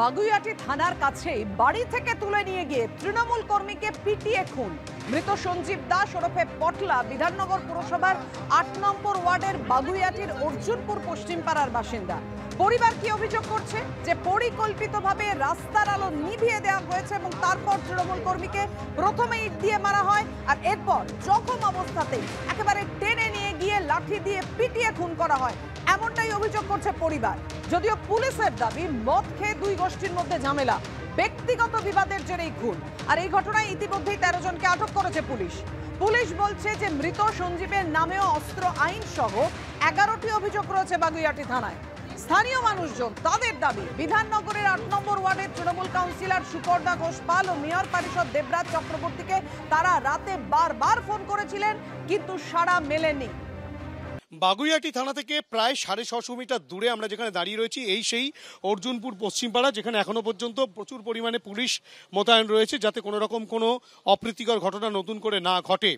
বাগুইয়াটি থানার কাছে বাড়ি থেকে তুলে নিয়ে গিয়ে তৃণমূল কর্মীকে পিটিয়ে খুন মৃত সঞ্জীব দাস ওরফে পটলা বিধাননগর পুরসভার আট নম্বর ওয়ার্ডের বাগুইয়াটির অর্জুনপুর পশ্চিমপাড়ার বাসিন্দা পরিবার কি অভিযোগ করছে যে পরিকল্পিতভাবে রাস্তার আলো নিভিয়ে দেওয়া হয়েছে এবং তারপর তৃণমূল কর্মীকে প্রথমে ইট দিয়ে মারা হয় আর এরপর জখম অবস্থাতেই একেবারে টেনে নিয়ে গিয়ে লাঠি দিয়ে পিটিয়ে খুন করা হয় এমনটাই অভিযোগ করছে পরিবার যদিও পুলিশের দাবি মদ খেয়ে দুই গোষ্ঠীর মধ্যে ঝামেলা ব্যক্তিগত বিবাদের জেরেই খুন আর এই ঘটনায় ইতিমধ্যেই তেরো জনকে আটক করেছে পুলিশ পুলিশ বলছে যে মৃত সঞ্জীবের নামেও অস্ত্র আইন সহ এগারোটি অভিযোগ রয়েছে বাগুইয়াটি থানায় স্থানীয় মানুষজন তাদের দাবি বিধাননগরের আট নম্বর ওয়ার্ডের তৃণমূল কাউন্সিলর সুপর্দা ঘোষ পাল ও মেয়র পরিষদ দেবরাজ চক্রবর্তীকে তারা রাতে বারবার ফোন করেছিলেন কিন্তু সাড়া মেলেনি বাগুইয়াটি থানা থেকে প্রায় সাড়ে ছশো মিটার দূরে আমরা যেখানে দাঁড়িয়ে রয়েছি এই সেই অর্জুনপুর পশ্চিমপাড়া যেখানে এখনো পর্যন্ত প্রচুর পরিমাণে পুলিশ মোতায়েন রয়েছে যাতে কোনো রকম কোনো অপ্রীতিকর ঘটনা নতুন করে না ঘটে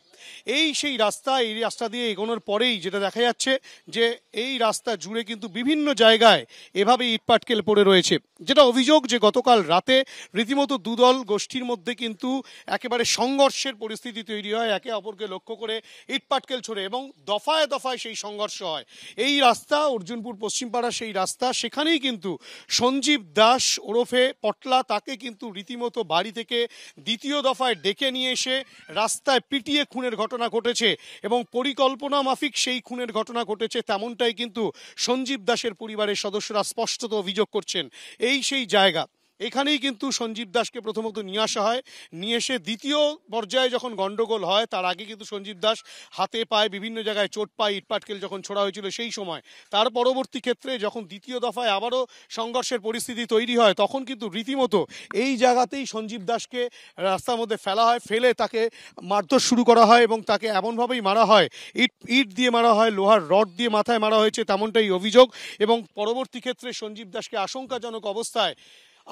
এই সেই রাস্তা এই রাস্তা দিয়ে এগোনোর পরেই যেটা দেখা যাচ্ছে যে এই রাস্তা জুড়ে কিন্তু বিভিন্ন জায়গায় এভাবে ইটপাটকেল পড়ে রয়েছে যেটা অভিযোগ যে গতকাল রাতে রীতিমতো দুদল গোষ্ঠীর মধ্যে কিন্তু একেবারে সংঘর্ষের পরিস্থিতি তৈরি হয় একে অপরকে লক্ষ্য করে ইটপাটকেল ছড়ে এবং দফায় দফায় সেই সংঘর্ষ হয় এই রাস্তা অর্জুনপুর পশ্চিমপাড়া সেই রাস্তা সেখানেই কিন্তু সঞ্জীব দাস ওরফে পটলা তাকে কিন্তু রীতিমতো বাড়ি থেকে দ্বিতীয় দফায় ডেকে নিয়ে এসে রাস্তায় পিটিয়ে খুনের ঘটনা ঘটেছে এবং পরিকল্পনা মাফিক সেই খুনের ঘটনা ঘটেছে তেমনটাই কিন্তু সঞ্জীব দাসের পরিবারের সদস্যরা স্পষ্টত অভিযোগ করছেন এই সেই জায়গা এখানেই কিন্তু সঞ্জীব দাসকে প্রথমত নিয়ে আসা হয় নিয়ে এসে দ্বিতীয় পর্যায়ে যখন গণ্ডগোল হয় তার আগে কিন্তু সঞ্জীব দাস হাতে পায় বিভিন্ন জায়গায় চোট পায় ইটপাটকেল যখন ছোড়া হয়েছিল সেই সময় তার পরবর্তী ক্ষেত্রে যখন দ্বিতীয় দফায় আবারও সংঘর্ষের পরিস্থিতি তৈরি হয় তখন কিন্তু রীতিমতো এই জায়গাতেই সঞ্জীব দাসকে রাস্তার মধ্যে ফেলা হয় ফেলে তাকে মারধর শুরু করা হয় এবং তাকে এমনভাবেই মারা হয় ইট ইট দিয়ে মারা হয় লোহার রড দিয়ে মাথায় মারা হয়েছে তেমনটাই অভিযোগ এবং পরবর্তী ক্ষেত্রে সঞ্জীব দাসকে আশঙ্কাজনক অবস্থায়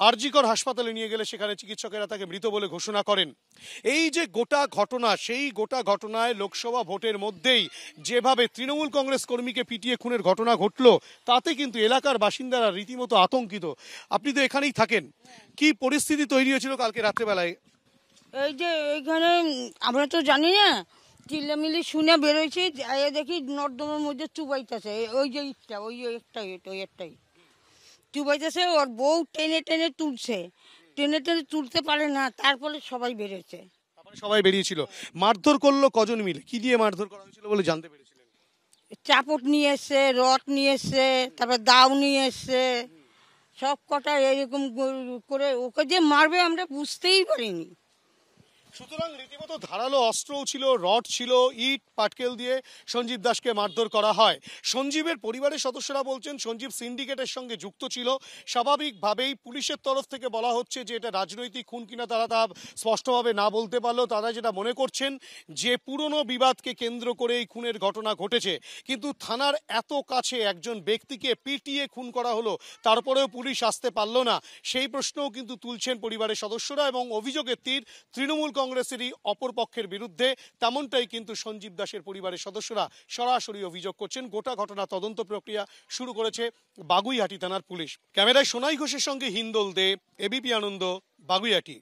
আরজিকর হাসপাতালে নিয়ে গেলে সেখানে চিকিৎসকেরা তাকে মৃত বলে ঘোষণা করেন এই যে গোটা ঘটনা সেই গোটা ঘটনায় লোকসভা ভোটের মধ্যেই যেভাবে তৃণমূল কংগ্রেস কর্মীকে পিটিয়ে খুনের ঘটনা ঘটল তাতে কিন্তু এলাকার বাসিন্দারা রীতিমতো আতঙ্কিত আপনি তো এখানেই থাকেন কি পরিস্থিতি তৈরি হয়েছিল কালকে রাত্রেবেলায় এই যে এইখানে আমরা তো জানি না চিল্লামিলি শুনে বেরোয়ছি দেখি নর্দমার মধ্যে চুবাইতেছে ওই যে ইটটা ওই একটাই ওই একটাই চুবাইতেছে ওর বউ টেনে টেনে তুলছে টেনে টেনে তুলতে পারে না তারপরে সবাই বেড়েছে সবাই বেরিয়েছিল মারধর করলো কজন মিলে কি দিয়ে মারধর করা হয়েছিল বলে জানতে পেরেছিলেন চাপট নিয়ে এসছে রথ নিয়ে এসছে তারপর দাও নিয়ে এসছে সব কটা এরকম করে ওকে যে মারবে আমরা বুঝতেই পারিনি সুতরাং রীতিমতো ধারালো অস্ত্রও ছিল রড ছিল ইট পাটকেল দিয়ে সঞ্জীব দাসকে মারধর করা হয় সঞ্জীবের পরিবারের সদস্যরা বলছেন সঞ্জীব সিন্ডিকেটের সঙ্গে যুক্ত ছিল স্বাভাবিকভাবেই পুলিশের তরফ থেকে বলা হচ্ছে যে এটা রাজনৈতিক খুন কিনা তারা তা স্পষ্টভাবে না বলতে পারলো তারা যেটা মনে করছেন যে পুরনো বিবাদকে কেন্দ্র করে এই খুনের ঘটনা ঘটেছে কিন্তু থানার এত কাছে একজন ব্যক্তিকে পিটিয়ে খুন করা হলো তারপরেও পুলিশ আসতে পারল না সেই প্রশ্নও কিন্তু তুলছেন পরিবারের সদস্যরা এবং অভিযোগের তীর তৃণমূল কংগ্রেসেরই অপরপক্ষের বিরুদ্ধে তেমনটাই কিন্তু সঞ্জীব দাসের পরিবারের সদস্যরা সরাসরি অভিযোগ করছেন গোটা ঘটনা তদন্ত প্রক্রিয়া শুরু করেছে বাগুইহাটি থানার পুলিশ ক্যামেরায় সোনাই ঘোষের সঙ্গে হিন্দোল দে এবিপি আনন্দ বাগুইহাটি